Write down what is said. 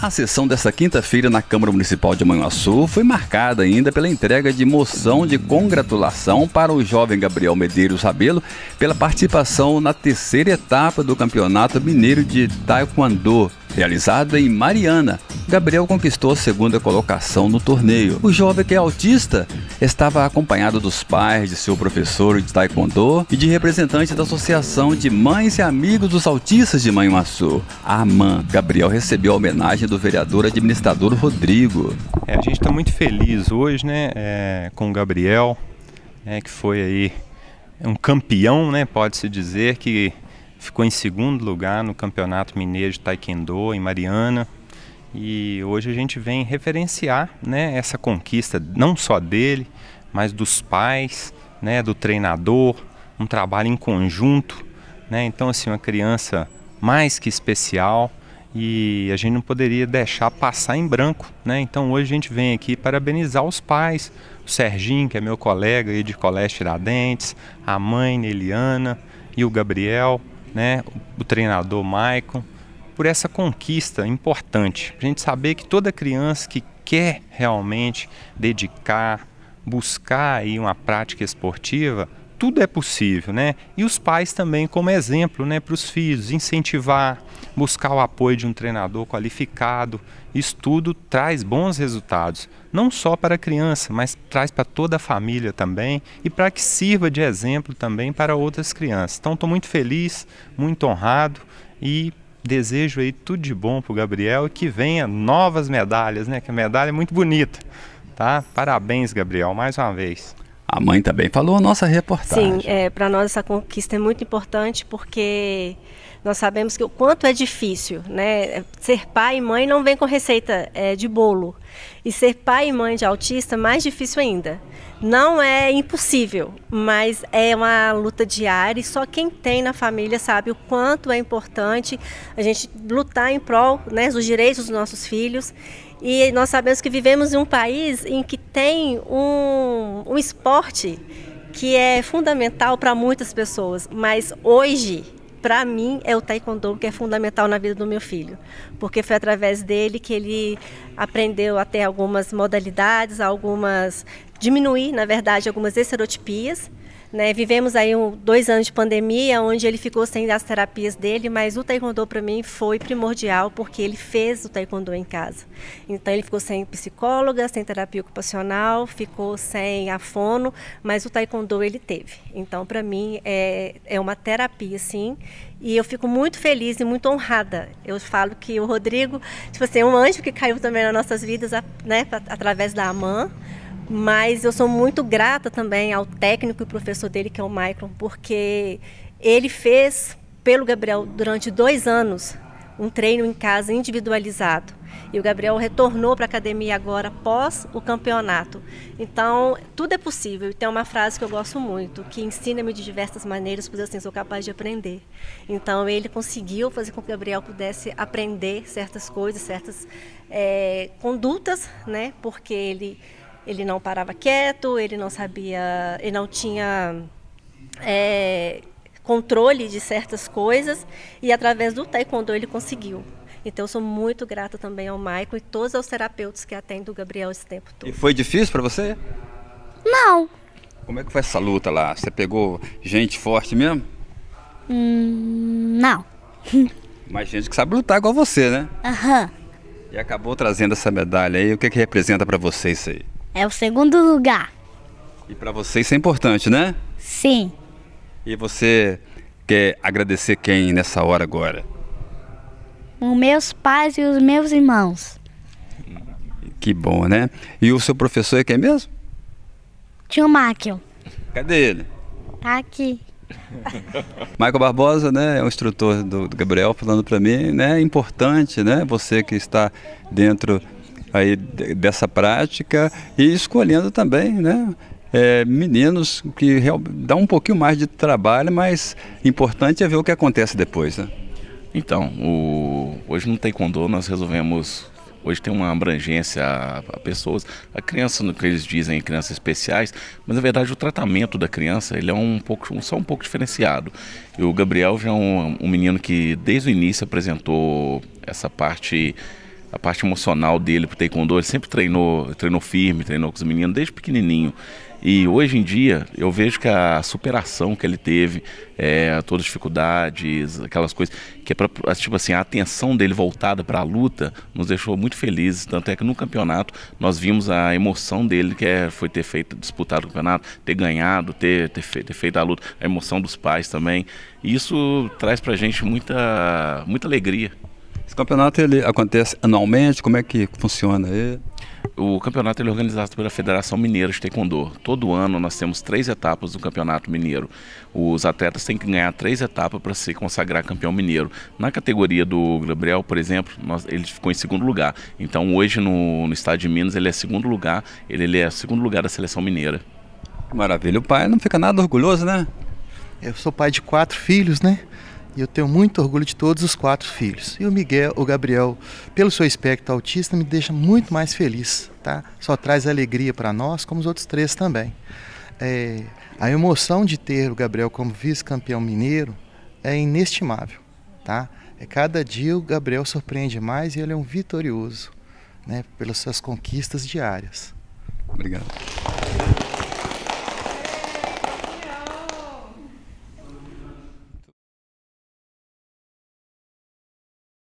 A sessão desta quinta-feira na Câmara Municipal de Manhuaçu foi marcada ainda pela entrega de moção de congratulação para o jovem Gabriel Medeiros Rabelo pela participação na terceira etapa do Campeonato Mineiro de Taekwondo Realizada em Mariana, Gabriel conquistou a segunda colocação no torneio. O jovem que é autista estava acompanhado dos pais, de seu professor de taekwondo e de representantes da Associação de Mães e Amigos dos Autistas de Manhuaçu, a AMAN. Gabriel recebeu a homenagem do vereador administrador Rodrigo. É, a gente está muito feliz hoje né, é, com o Gabriel, né, que foi aí um campeão, né, pode-se dizer, que ficou em segundo lugar no Campeonato Mineiro de Taekwondo em Mariana. E hoje a gente vem referenciar né, essa conquista não só dele, mas dos pais, né, do treinador, um trabalho em conjunto. Né? Então, assim, uma criança mais que especial e a gente não poderia deixar passar em branco. Né? Então, hoje a gente vem aqui parabenizar os pais, o Serginho, que é meu colega aí de Colégio Tiradentes, a mãe, Eliana, e o Gabriel, né, o treinador Maicon, por essa conquista importante. A gente saber que toda criança que quer realmente dedicar, buscar aí uma prática esportiva, tudo é possível, né? E os pais também como exemplo, né, para os filhos, incentivar, buscar o apoio de um treinador qualificado. Isso tudo traz bons resultados, não só para a criança, mas traz para toda a família também e para que sirva de exemplo também para outras crianças. Então estou muito feliz, muito honrado e desejo aí tudo de bom para o Gabriel e que venha novas medalhas, né? Que a medalha é muito bonita, tá? Parabéns, Gabriel, mais uma vez. A mãe também falou a nossa reportagem. Sim, é, para nós essa conquista é muito importante porque nós sabemos que o quanto é difícil, né? Ser pai e mãe não vem com receita é, de bolo. E ser pai e mãe de autista, mais difícil ainda não é impossível, mas é uma luta diária e só quem tem na família sabe o quanto é importante a gente lutar em prol né, dos direitos dos nossos filhos. E nós sabemos que vivemos em um país em que tem um, um esporte que é fundamental para muitas pessoas, mas hoje para mim é o taekwondo que é fundamental na vida do meu filho, porque foi através dele que ele aprendeu até algumas modalidades, algumas diminuir, na verdade, algumas estereotipias. Né? Vivemos aí um, dois anos de pandemia, onde ele ficou sem as terapias dele, mas o taekwondo para mim foi primordial, porque ele fez o taekwondo em casa. Então ele ficou sem psicóloga, sem terapia ocupacional, ficou sem afono, mas o taekwondo ele teve. Então para mim é, é uma terapia, sim, e eu fico muito feliz e muito honrada. Eu falo que o Rodrigo, tipo assim, é um anjo que caiu também nas nossas vidas, né, através da AMAN, mas eu sou muito grata também ao técnico e professor dele, que é o Michael, porque ele fez pelo Gabriel durante dois anos um treino em casa individualizado. E o Gabriel retornou para a academia agora pós o campeonato. Então, tudo é possível. E tem uma frase que eu gosto muito, que ensina-me de diversas maneiras, pois assim sou capaz de aprender. Então, ele conseguiu fazer com que o Gabriel pudesse aprender certas coisas, certas é, condutas, né? Porque ele ele não parava quieto, ele não sabia, ele não tinha é, controle de certas coisas e através do taekwondo ele conseguiu. Então eu sou muito grata também ao Maicon e todos os terapeutas que atendem o Gabriel esse tempo todo. E foi difícil para você? Não. Como é que foi essa luta lá? Você pegou gente forte mesmo? Hum, não. Mas gente que sabe lutar igual você, né? Aham. Uhum. E acabou trazendo essa medalha aí. O que, que representa para você isso aí? É o segundo lugar. E para você isso é importante, né? Sim. E você quer agradecer quem nessa hora agora? Os meus pais e os meus irmãos. Que bom, né? E o seu professor é quem mesmo? Tio Michael. Cadê ele? Tá aqui. Michael Barbosa, né, é o instrutor do, do Gabriel, falando para mim, né, é importante, né, você que está dentro aí dessa prática e escolhendo também, né? É, meninos que dá um pouquinho mais de trabalho, mas importante é ver o que acontece depois, né? Então, o... hoje tem condor, nós resolvemos Hoje tem uma abrangência a, pessoas, a criança, no que eles dizem, crianças especiais, mas na verdade o tratamento da criança ele é um pouco, só um pouco diferenciado. E o Gabriel já é um, um menino que desde o início apresentou essa parte a parte emocional dele pro taekwondo, ele sempre treinou, treinou firme, treinou com os meninos desde pequenininho. E hoje em dia eu vejo que a superação que ele teve, é, todas as dificuldades, aquelas coisas, que é pra, tipo assim, a atenção dele voltada para a luta nos deixou muito felizes. Tanto é que no campeonato nós vimos a emoção dele, que é, foi ter feito, disputado o campeonato, ter ganhado, ter, ter, feito, ter feito a luta, a emoção dos pais também. E isso traz a gente muita, muita alegria. Esse campeonato ele acontece anualmente? Como é que funciona ele? O campeonato ele é organizado pela Federação Mineira de Taekwondo. Todo ano nós temos três etapas do Campeonato Mineiro. Os atletas têm que ganhar três etapas para se consagrar campeão mineiro. Na categoria do Gabriel, por exemplo, nós, ele ficou em segundo lugar. Então hoje no, no estádio de Minas ele é segundo lugar, ele, ele é segundo lugar da seleção mineira. Maravilha, o pai não fica nada orgulhoso, né? Eu sou pai de quatro filhos, né? E eu tenho muito orgulho de todos os quatro filhos. E o Miguel, o Gabriel, pelo seu espectro autista, me deixa muito mais feliz, tá? Só traz alegria para nós, como os outros três também. É, a emoção de ter o Gabriel como vice-campeão mineiro é inestimável, tá? É, cada dia o Gabriel surpreende mais e ele é um vitorioso, né? Pelas suas conquistas diárias. Obrigado.